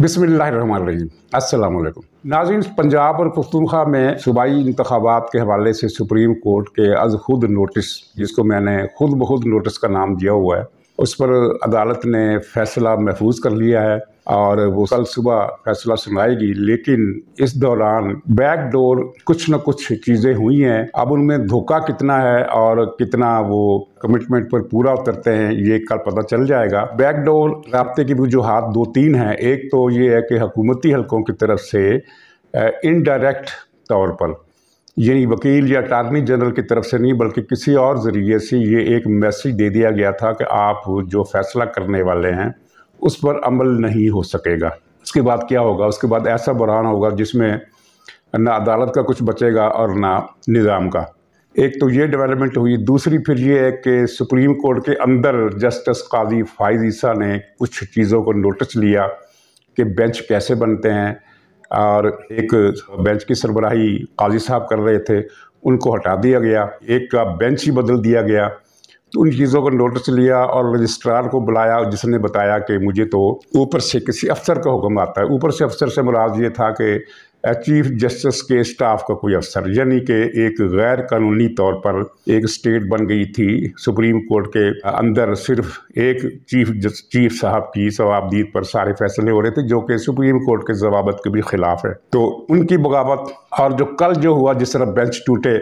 बिसमीम अस्सलाम वालेकुम नाजिन पंजाब और पश्तूनखा में सूबाई इंतबात के हवाले से सुप्रीम कोर्ट के अज खुद नोटिस जिसको मैंने खुद बहुद नोटिस का नाम दिया हुआ है उस पर अदालत ने फैसला महफूज कर लिया है और वो कल सुबह फैसला सुनाएगी लेकिन इस दौरान बैक डोर कुछ न कुछ चीज़ें हुई हैं अब उनमें धोखा कितना है और कितना वो कमिटमेंट पर पूरा उतरते हैं ये कल पता चल जाएगा बैक डोर रबते की जो हाथ दो तीन हैं एक तो ये है कि हकूमती हलकों की तरफ से इनडायरेक्ट तौर पर यानी वकील या अटारनी जनरल की तरफ से नहीं बल्कि किसी और ज़रिए से ये एक मैसेज दे दिया गया था कि आप जो फैसला करने वाले हैं उस पर अमल नहीं हो सकेगा उसके बाद क्या होगा उसके बाद ऐसा बुरहान होगा जिसमें ना अदालत का कुछ बचेगा और ना निज़ाम का एक तो ये डेवलपमेंट हुई दूसरी फिर ये है कि सुप्रीम कोर्ट के अंदर जस्टिस काजी फाइज ईसा ने कुछ चीज़ों को नोटिस लिया कि बेंच कैसे बनते हैं और एक बेंच की सरबराही काजी साहब कर रहे थे उनको हटा दिया गया एक का बेंच ही बदल दिया गया तो उन चीज़ों का नोटिस लिया और रजिस्ट्रार को बुलाया जिसने बताया कि मुझे तो ऊपर से किसी अफसर का हुक्म आता है ऊपर से अफसर से मुराद ये था कि चीफ जस्टिस के स्टाफ का कोई अफसर यानी कि एक गैर कानूनी तौर पर एक स्टेट बन गई थी सुप्रीम कोर्ट के अंदर सिर्फ एक चीफ चीफ साहब की जवाबदीद पर सारे फैसले हो रहे थे जो कि सुप्रीम कोर्ट के जवाबत के भी खिलाफ है तो उनकी बगावत और जो कल जो हुआ जिस तरह बेंच टूटे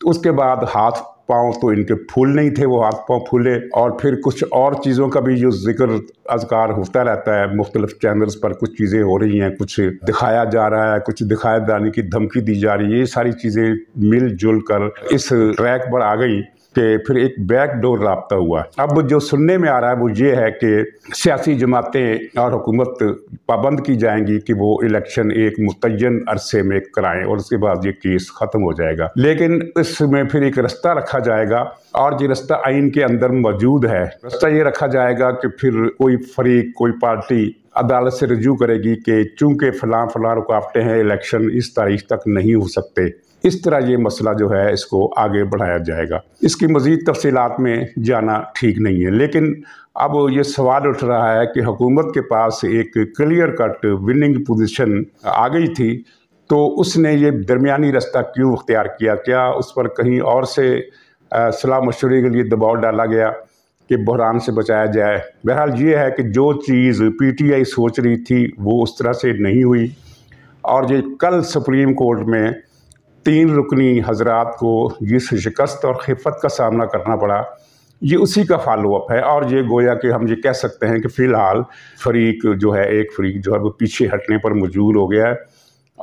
तो उसके बाद हाथ पाँव तो इनके फूल नहीं थे वो हाथ पाँव फूले और फिर कुछ और चीज़ों का भी जो जिक्र अजगार होता रहता है मुख्तलिफ चैनल्स पर कुछ चीज़ें हो रही हैं कुछ दिखाया जा रहा है कुछ दिखाए जाने की धमकी दी जा रही है ये सारी चीज़ें मिलजुल कर इस ट्रैक पर आ गई कि फिर एक बैक डोर रबता हुआ अब जो सुनने में आ रहा है वो ये है कि सियासी जमातें और हुकूमत पाबंद की जाएंगी कि वो इलेक्शन एक मुतन अरसे में कराएं और उसके बाद ये केस ख़त्म हो जाएगा लेकिन इसमें फिर एक रास्ता रखा जाएगा और ये रास्ता आइन के अंदर मौजूद है रास्ता ये रखा जाएगा कि फिर कोई फरीक कोई पार्टी अदालत से रजू करेगी कि चूंकि फलां फलां रुकावटें हैं इलेक्शन इस तारीख तक नहीं हो सकते इस तरह ये मसला जो है इसको आगे बढ़ाया जाएगा इसकी मज़ीद तफसीत में जाना ठीक नहीं है लेकिन अब ये सवाल उठ रहा है कि हुकूमत के पास एक क्लियर कट विनिंग पोजिशन आ गई थी तो उसने ये दरमिया रास्ता क्यों अख्तियार किया क्या उस पर कहीं और से सलाह मशवरे के लिए दबाव डाला गया कि बहरान से बचाया जाए बहरहाल ये है कि जो चीज़ पीटीआई सोच रही थी वो उस तरह से नहीं हुई और ये कल सुप्रीम कोर्ट में तीन रुकनी हजरात को जिस शिकस्त और खिफत का सामना करना पड़ा ये उसी का फॉलोअप है और ये गोया कि हम ये कह सकते हैं कि फ़िलहाल फरीक जो है एक फरीक जो है वो पीछे हटने पर मजबूर हो गया है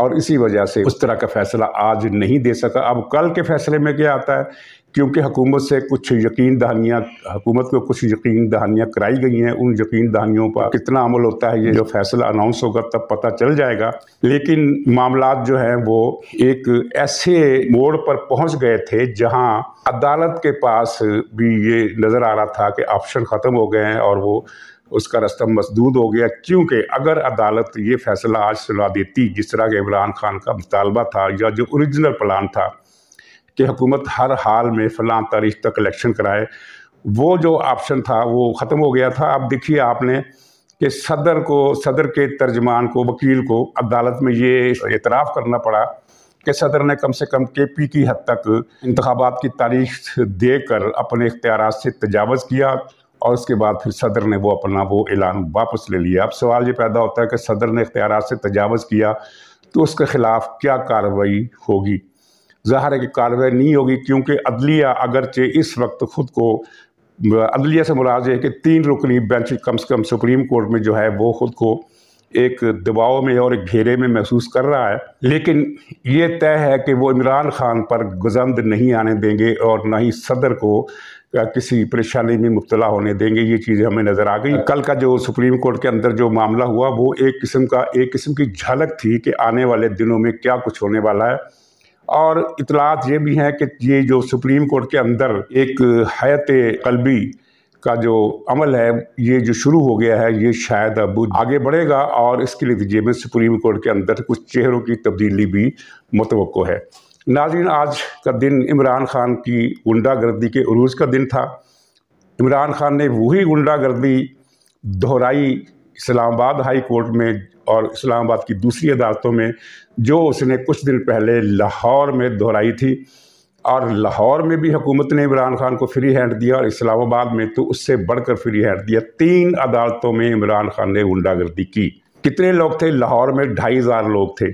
और इसी वजह से उस तरह का फैसला आज नहीं दे सका अब कल के फैसले में क्या आता है क्योंकि हुकूमत से कुछ यकीन दहानियाँ हुकूमत को कुछ यकीन दहानियाँ कराई गई हैं उन यकीन दहानियों पर कितना अमल होता है ये जो फैसला अनाउंस होगा तब पता चल जाएगा लेकिन मामला जो हैं वो एक ऐसे मोड़ पर पहुंच गए थे जहां अदालत के पास भी ये नज़र आ रहा था कि ऑप्शन ख़त्म हो गए हैं और वो उसका रस्ता मसदूद हो गया क्योंकि अगर अदालत ये फैसला आज सुना देती जिस तरह का इमरान खान का मुतालबा था या जो औरिजिनल प्लान था कि हुकूमत हर हाल में फ़लाँ तारीख तक इलेक्शन कराए वो जो ऑप्शन था वो ख़त्म हो गया था अब देखिए आपने कि सदर को सदर के तर्जमान को वकील को अदालत में ये एतराफ़ करना पड़ा कि सदर ने कम से कम के पी की हद तक इंतबात की तारीख देकर अपने इख्तियार से तजावज़ किया और उसके बाद फिर सदर ने वो अपना वो ऐलान वापस ले लिया अब सवाल ये पैदा होता है कि सदर ने इख्तियार से तजावज़ किया तो उसके ख़िलाफ़ क्या कार्रवाई होगी ज़ाहिर है कि कार्रवाई नहीं होगी क्योंकि अदलिया अगरचे इस वक्त ख़ुद को अदलिया से मुराद है कि तीन रुकनी बेंच कम से कम सुप्रीम कोर्ट में जो है वो ख़ुद को एक दबाव में और एक घेरे में महसूस कर रहा है लेकिन ये तय है कि वो इमरान खान पर गुजंद नहीं आने देंगे और ना ही सदर को किसी परेशानी में मुबतला होने देंगे ये चीज़ें हमें नज़र आ गई कल का जो सुप्रीम कोर्ट के अंदर जो मामला हुआ वो एक किस्म का एक किस्म की झलक थी कि आने वाले दिनों में क्या कुछ होने वाला है और इतलात ये भी हैं कि ये जो सुप्रीम कोर्ट के अंदर एक हयत कलबी का जो अमल है ये जो शुरू हो गया है ये शायद अब आगे बढ़ेगा और इसके नतीजे में सुप्रीम कोर्ट के अंदर कुछ चेहरों की तब्दीली भी मुतव है नाजिन आज का दिन इमरान खान की गुंडागर्दी के अरूज का दिन था इमरान खान ने वही गुंडागर्दी दोहराई इस्लामाबाद हाई कोर्ट में और इस्लामाबाद की दूसरी अदालतों में जो उसने कुछ दिन पहले लाहौर में दोहराई थी और लाहौर में भी हुकूमत ने इमरान खान को फ्री हैंड दिया और इस्लामाबाद में तो उससे बढ़कर फ्री हैंड दिया तीन अदालतों में इमरान खान ने गुंडागर्दी की कितने लोग थे लाहौर में ढाई हज़ार लोग थे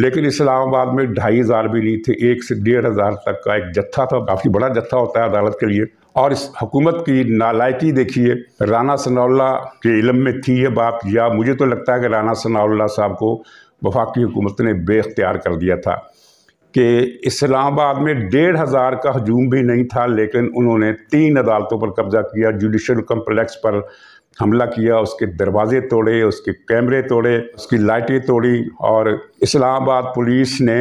लेकिन इस्लामाबाद में ढाई हज़ार भी नहीं थे एक से डेढ़ हज़ार तक का एक जत्था था काफ़ी बड़ा जत्था होता है अदालत के लिए और इस हुकूमत की नालायकी देखिए राना सनाउल्ला के इलम में थी ये बात या मुझे तो लगता है कि राना सनाउल्ला साहब को वफाकी हुकूमत ने बेख्तियार कर दिया था कि इस्लामाबाद में डेढ़ हज़ार का हजूम भी नहीं था लेकिन उन्होंने तीन अदालतों पर कब्जा किया जुडिशल कम्प्लेक्स पर हमला किया उसके दरवाजे तोड़े उसके कैमरे तोड़े उसकी लाइटें तोड़ी और इस्लामाबाद पुलिस ने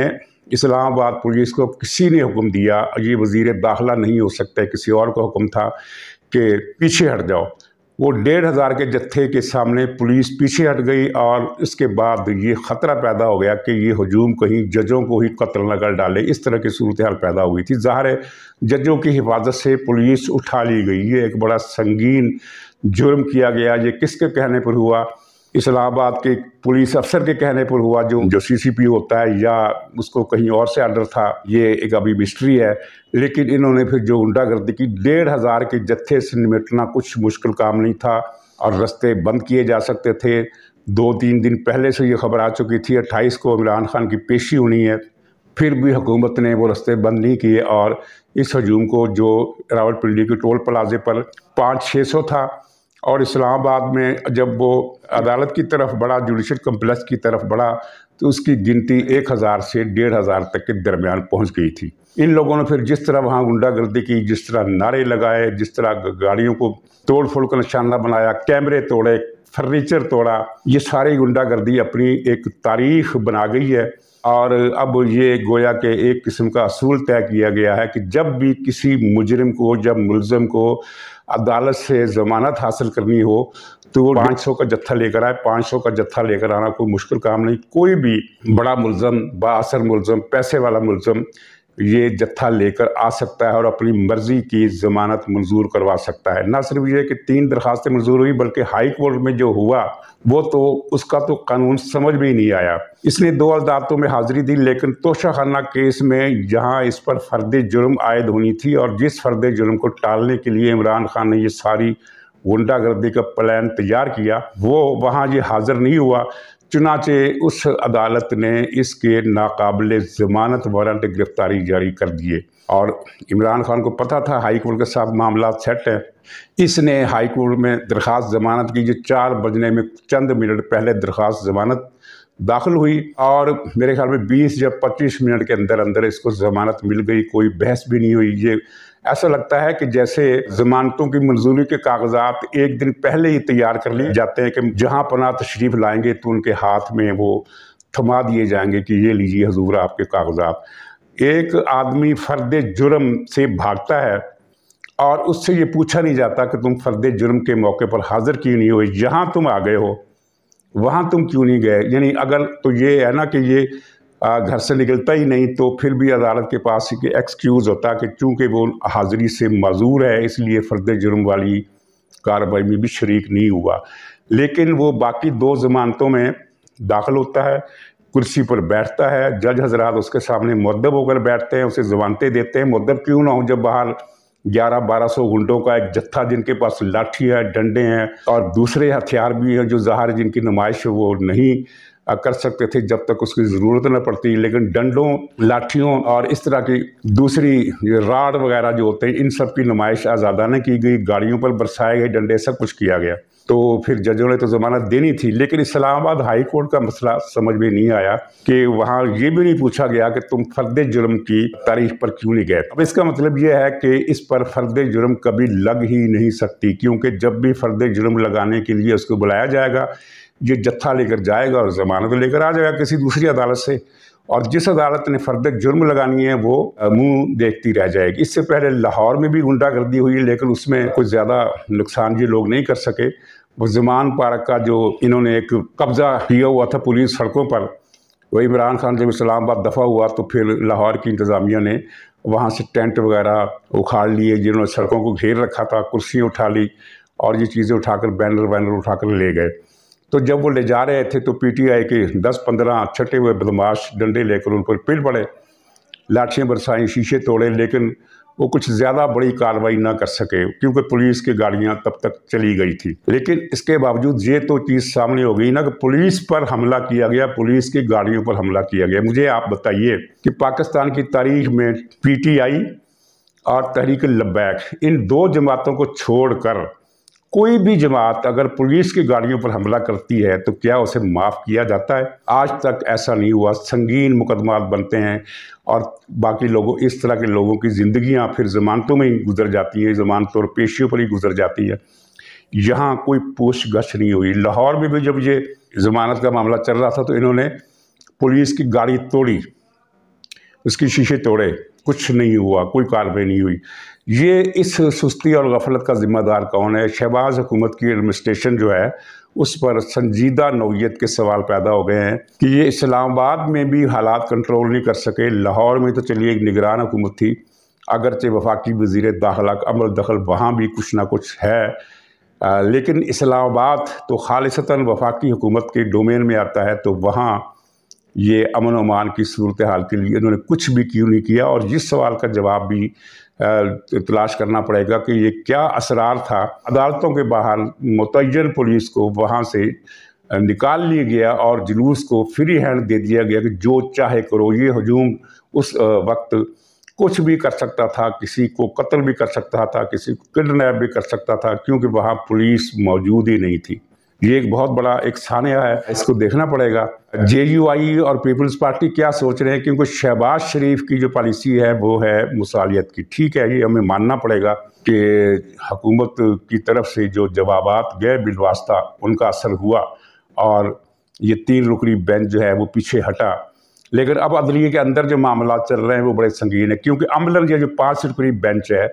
इस्लामाबाद पुलिस को किसी ने हुक्म दिया ये वजीर दाखिला नहीं हो सकता किसी और का हुक्म था कि पीछे हट जाओ वो डेढ़ हज़ार के जत्थे के सामने पुलिस पीछे हट गई और इसके बाद ये ख़तरा पैदा हो गया कि ये हजूम कहीं जजों को ही कत्ल न कर डाले इस तरह की सूरत हाल पैदा हुई थी ज़ाहिर जजों की हिफाजत से पुलिस उठा ली गई ये एक बड़ा संगीन जुर्म किया गया ये किसके कहने पर हुआ इस्लामाबाद के पुलिस अफसर के कहने पर हुआ जो जो सीसीपी होता है या उसको कहीं और से आर्डर था ये एक अभी मिस्ट्री है लेकिन इन्होंने फिर जो गुंडागर्दी की डेढ़ हज़ार के जत्थे से निमटना कुछ मुश्किल काम नहीं था और रस्ते बंद किए जा सकते थे दो तीन दिन पहले से ये खबर आ चुकी थी अट्ठाईस को इमरान खान की पेशी होनी है फिर भी हुकूमत ने वो रस्ते बंद नहीं किए और इस हजूम को जो रावलपिंडी के टोल प्लाजे पर पाँच छः सौ था और इस्लामाबाद में जब वो अदालत की तरफ बढ़ा जुडिशल कम्प्लेक्स की तरफ बढ़ा तो उसकी गिनती एक हज़ार से डेढ़ हज़ार तक के दरमियान पहुंच गई थी इन लोगों ने फिर जिस तरह वहाँ गुंडागर्दी की जिस तरह नारे लगाए जिस तरह गाड़ियों को तोड़ फोड़ का निशाना बनाया कैमरे तोड़े फर्नीचर तोड़ा ये सारी गुंडागर्दी अपनी एक तारीख बना गई है और अब ये गोया के एक किस्म का असूल तय किया गया है कि जब भी किसी मुजरम को जब मुलम को अदालत से ज़मानत हासिल करनी हो तो वो पाँच सौ का जत्था लेकर आए पाँच सौ का जत्था लेकर आना कोई मुश्किल काम नहीं कोई भी बड़ा मुलजम बासर मुलजम पैसे वाला मुलजम ये जत्था लेकर आ सकता है और अपनी मर्ज़ी की ज़मानत मंजूर करवा सकता है ना सिर्फ ये कि तीन दरखास्तें मंजूर हुई बल्कि हाई कोर्ट में जो हुआ वो तो उसका तो कानून समझ में ही नहीं आया इसने दो अदालतों में हाजिरी दी लेकिन तोशा खाना केस में जहां इस पर फर्द जुर्म आयद होनी थी और जिस फर्द जुर्म को टालने के लिए इमरान खान ने ये सारी गुंडागर्दी का प्लान तैयार किया वो वहाँ ये हाज़िर नहीं हुआ चुनाचे उस अदालत ने इसके नाकबिल ज़मानत वारंट गिरफ़्तारी जारी कर दिए और इमरान खान को पता था हाई कोर्ट के साथ मामला सेट हैं इसने हाई कोर्ट में दरख्वास्त ज़मानत की जो चार बजने में चंद मिनट पहले दरख्वास्त ज़मानत दाखिल हुई और मेरे ख्याल में 20 या 25 मिनट के अंदर अंदर इसको ज़मानत मिल गई कोई बहस भी नहीं हुई ये ऐसा लगता है कि जैसे जमानतों की मंजूरी के कागजात एक दिन पहले ही तैयार कर लिए जाते हैं कि जहाँ पना तशरीफ लाएंगे तो उनके हाथ में वो थमा दिए जाएंगे कि ये लीजिए हजूर आपके कागजात एक आदमी फर्द जुर्म से भागता है और उससे ये पूछा नहीं जाता कि तुम फर्द जुर्म के मौके पर हाजिर क्यों नहीं हो जहाँ तुम आ गए हो वहाँ तुम क्यों नहीं गए यानी अगर तो ये है ना कि ये घर से निकलता ही नहीं तो फिर भी अदालत के पास एक एक्सक्यूज़ होता कि चूँकि वो हाज़िरी से मजूर है इसलिए फर्द जुर्म वाली कार्रवाई में भी शरीक नहीं हुआ लेकिन वो बाकी दो ज़मानतों में दाखिल होता है कुर्सी पर बैठता है जज हजरात उसके सामने मदब होकर बैठते हैं उसे जमानतें देते हैं मदब क्यों ना हो जब बाहर ग्यारह बारह सौ गुंडों का एक जत्था जिनके पास लाठी है डंडे हैं और दूसरे हथियार भी हैं जो जहार जिनकी नुमाइश वो नहीं कर सकते थे जब तक उसकी ज़रूरत न पड़ती लेकिन डंडों लाठियों और इस तरह की दूसरी राड वगैरह जो होते हैं इन सब की नुमाइश आज़ादा ने की गई गाड़ियों पर बरसाए गए डंडे सब कुछ किया गया तो फिर जजों ने तो ज़मानत देनी थी लेकिन इस्लामाबाद हाई कोर्ट का मसला समझ में नहीं आया कि वहाँ ये भी नहीं पूछा गया कि तुम फर्द जुर्म की तारीख पर क्यों नहीं गए अब इसका मतलब यह है कि इस पर फर्द जुर्म कभी लग ही नहीं सकती क्योंकि जब भी फर्द जुर्म लगाने के लिए उसको बुलाया जाएगा ये जत्था लेकर जाएगा और जमानत लेकर आ जाएगा किसी दूसरी अदालत से और जिस अदालत ने फर्द जुर्म लगानी है वो मुंह देखती रह जाएगी इससे पहले लाहौर में भी गुंडागर्दी हुई लेकिन उसमें कुछ ज़्यादा नुकसान ये लोग नहीं कर सके वो जमान पार्क का जो इन्होंने एक कब्ज़ा किया हुआ था पुलिस सड़कों पर वो इमरान खान जब इस्लामाबाद दफ़ा हुआ तो फिर लाहौर की इंतज़ामिया ने वहाँ से टेंट वगैरह उखाड़ लिए जिन्होंने सड़कों को घेर रखा था कुर्सियाँ उठा ली और ये चीज़ें उठाकर बैनर वैनर उठाकर ले गए तो जब वो ले जा रहे थे तो पीटीआई के दस पंद्रह छठे हुए बदमाश डंडे लेकर उन पर पीट पड़े लाठियाँ बरसाई शीशे तोड़े लेकिन वो कुछ ज़्यादा बड़ी कार्रवाई ना कर सके क्योंकि पुलिस की गाड़ियाँ तब तक चली गई थी लेकिन इसके बावजूद ये तो चीज़ सामने हो गई ना कि पुलिस पर हमला किया गया पुलिस की गाड़ियों पर हमला किया गया मुझे आप बताइए कि पाकिस्तान की तारीख में आई और तहरीक लब्बैक इन दो जमातों को कर कोई भी जमात अगर पुलिस की गाड़ियों पर हमला करती है तो क्या उसे माफ़ किया जाता है आज तक ऐसा नहीं हुआ संगीन मुकदमा बनते हैं और बाकी लोगों इस तरह के लोगों की ज़िंदियाँ फिर ज़मानतों में ही गुजर जाती हैं ज़मानतों और पेशियों पर ही गुजर जाती है यहाँ कोई पूछ गछ नहीं हुई लाहौर में भी जब ये ज़मानत का मामला चल रहा था तो इन्होंने पुलिस की गाड़ी तोड़ी उसके शीशे तोड़े कुछ नहीं हुआ कोई कार्रवाई नहीं हुई ये इस सुस्ती और गफलत का ज़िम्मेदार कौन है शहबाज हुकूमत की एडमिनिस्ट्रेशन जो है उस पर संजीदा नौीयत के सवाल पैदा हो गए हैं कि ये इस्लामाबाद में भी हालात कंट्रोल नहीं कर सके लाहौर में तो चलिए एक निगरान हुकूमत थी अगरचे वफाकी वजीर दाखिला का अमल दखल वहाँ भी कुछ ना कुछ है आ, लेकिन इस्लामाबाद तो खालसता वफाकी हुकूमत के डोमेन में आता है तो वहाँ ये अमन अमान की सूरत हाल के लिए उन्होंने कुछ भी क्यों नहीं किया और इस सवाल का जवाब भी तलाश करना पड़ेगा कि ये क्या असरार था अदालतों के बाहर मुतन पुलिस को वहाँ से निकाल लिया गया और जुलूस को फ्री हैंड दे दिया गया कि जो चाहे करो ये हजूम उस वक्त कुछ भी कर सकता था किसी को कत्ल भी कर सकता था किसी को किडनैप भी कर सकता था क्योंकि वहाँ पुलिस मौजूद ही नहीं थी ये एक बहुत बड़ा एक सानिया है इसको देखना पड़ेगा जे और पीपल्स पार्टी क्या सोच रहे हैं क्योंकि शहबाज शरीफ की जो पॉलिसी है वो है मुसालियत की ठीक है ये हमें मानना पड़ेगा कि हकूमत की तरफ से जो जवाब गए बिलवास्ता उनका असर हुआ और ये तीन रुकनी बेंच जो है वो पीछे हटा लेकिन अब अदलिए के अंदर जो मामला चल रहे हैं वो बड़े संगीन है क्योंकि अमलन ये जो पाँच रुकनी बेंच है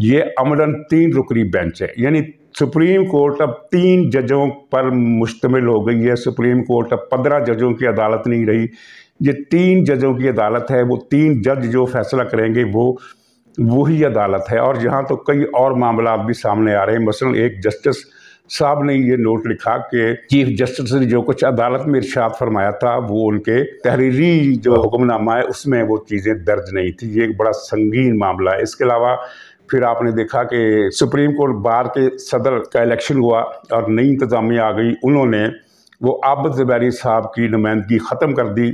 ये अमलन तीन रुकनी बेंच है यानी सुप्रीम कोर्ट अब तीन जजों पर मुश्तमिल हो गई है सुप्रीम कोर्ट अब पंद्रह जजों की अदालत नहीं रही ये तीन जजों की अदालत है वो तीन जज जो फैसला करेंगे वो वही अदालत है और यहाँ तो कई और मामला भी सामने आ रहे हैं मसलन एक जस्टिस साहब ने ये नोट लिखा कि चीफ जस्टिस ने जो कुछ अदालत में इर्शाद फरमाया था वो उनके तहरीरी जो हुक्मनामा है उसमें वो चीज़ें दर्ज नहीं थी ये एक बड़ा संगीन मामला है इसके अलावा फिर आपने देखा कि सुप्रीम कोर्ट बार के सदर का इलेक्शन हुआ और नई इंतज़ामिया आ गई उन्होंने वो आबद जबैरी साहब की नुमाइंदगी ख़त्म कर दी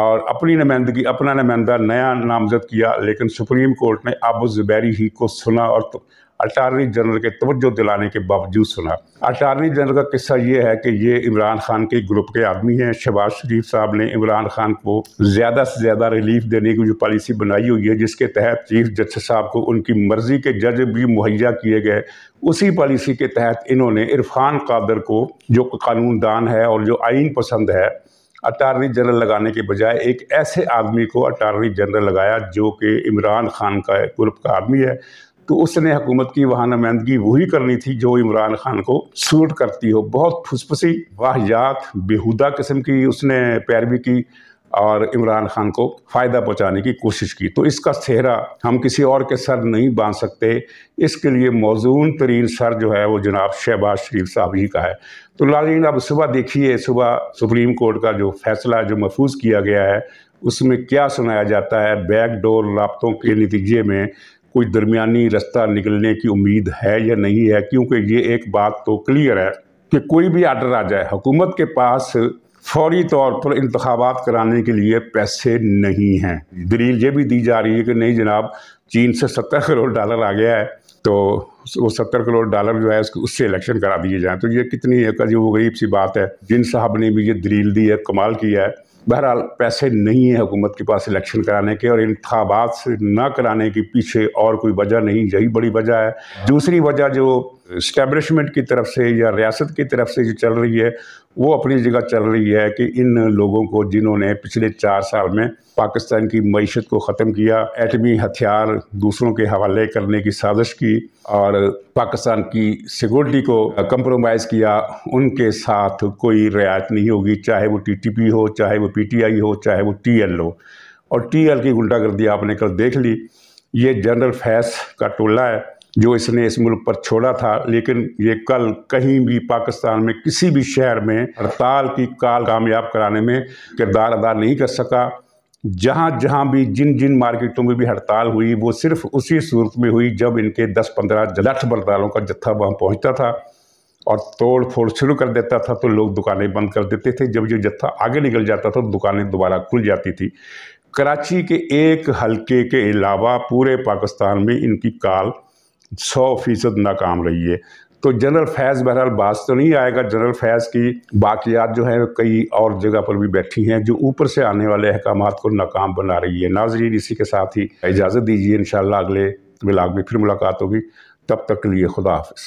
और अपनी नुमाइंदगी अपना नुमाइंदा नया नामजद किया लेकिन सुप्रीम कोर्ट ने आबद जबैरी ही को सुना और तो अटारनी जनरल के तवज्जो दिलाने के बावजूद सुना अटारनी जनरल का किस्सा ये है कि ये इमरान खान के ग्रुप के आदमी हैं शहबाज शरीफ साहब ने इमरान खान को ज़्यादा से ज़्यादा रिलीफ देने की जो पॉलिसी बनाई हुई है जिसके तहत चीफ जस्टिस साहब को उनकी मर्ज़ी के जज भी मुहैया किए गए उसी पॉलिसी के तहत इन्होंने इरफान कादर को जो कानून दान है और जो आइन पसंद है अटारनी जनरल लगाने के बजाय एक ऐसे आदमी को अटारनी जनरल लगाया जो कि इमरान खान का ग्रुप का आदमी है तो उसने हुकूमत की वहाँ नुमाइंदगी वही करनी थी जो इमरान खान को सूट करती हो बहुत फुसफुसी वाहियात बेहुदा किस्म की उसने पैरवी की और इमरान खान को फ़ायदा पहुँचाने की कोशिश की तो इसका सेहरा हम किसी और के सर नहीं बांध सकते इसके लिए मौजून तरीन सर जो है वो जनाब शहबाज शरीफ साहब ही का है तो लाजीन अब सुबह देखिए सुबह सुप्रीम कोर्ट का जो फैसला जो महफूज किया गया है उसमें क्या सुनाया जाता है बैकडोर रबतों के नतीजे में कोई दरमिया रास्ता निकलने की उम्मीद है या नहीं है क्योंकि ये एक बात तो क्लियर है कि कोई भी आर्डर आ जाए हुकूमत के पास फौरी तौर पर इंतबात कराने के लिए पैसे नहीं हैं दलील ये भी दी जा रही है कि नहीं जनाब चीन से सत्तर करोड़ डॉलर आ गया है तो वो सत्तर करोड़ डॉलर जो है उससे इलेक्शन करा दिए जाएँ तो ये कितनी एक अजीब वरीब सी बात है जिन साहब ने भी ये दलील दी है कमाल किया है बहरहाल पैसे नहीं है हुकूमत के पास इलेक्शन कराने के और इंतबात से ना कराने के पीछे और कोई वजह नहीं यही बड़ी वजह है हाँ। दूसरी वजह जो इस्टेबलिशमेंट की तरफ से या रियासत की तरफ से जो चल रही है वो अपनी जगह चल रही है कि इन लोगों को जिन्होंने पिछले चार साल में पाकिस्तान की मीशत को ख़त्म किया एटमी हथियार दूसरों के हवाले करने की साजिश की और पाकिस्तान की सिक्योरिटी को कंप्रोमाइज़ किया उनके साथ कोई रियायत नहीं होगी चाहे वो टीटीपी हो चाहे वो पीटीआई हो चाहे वो टीएल हो और टीएल की गुंडागर्दी आपने कल देख ली ये जनरल फैस का टोला है जो इसने इस मुल्क पर छोड़ा था लेकिन ये कल कहीं भी पाकिस्तान में किसी भी शहर में हड़ताल की काल कामयाब कराने में किरदार अदा नहीं कर सका जहाँ जहाँ भी जिन जिन मार्केटों में भी हड़ताल हुई वो सिर्फ उसी सूरत में हुई जब इनके 10-15 लठ बरतालों का जत्था वहाँ पहुँचता था और तोड़ फोड़ शुरू कर देता था तो लोग दुकानें बंद कर देते थे जब ये जत्था आगे निकल जाता था तो दुकानें दोबारा खुल जाती थी कराची के एक हलके के अलावा पूरे पाकिस्तान में इनकी काल सौ फीसद नाकाम रही है तो जनरल फैज़ बहरहाल बात तो नहीं आएगा जनरल फैज़ की बाकियात जो है कई और जगह पर भी बैठी हैं जो ऊपर से आने वाले अहकाम को नाकाम बना रही है नाजरीन इसी के साथ ही इजाज़त दीजिए इन अगले ब्लाग में फिर मुलाकात होगी तब तक के लिए खुदा हाफ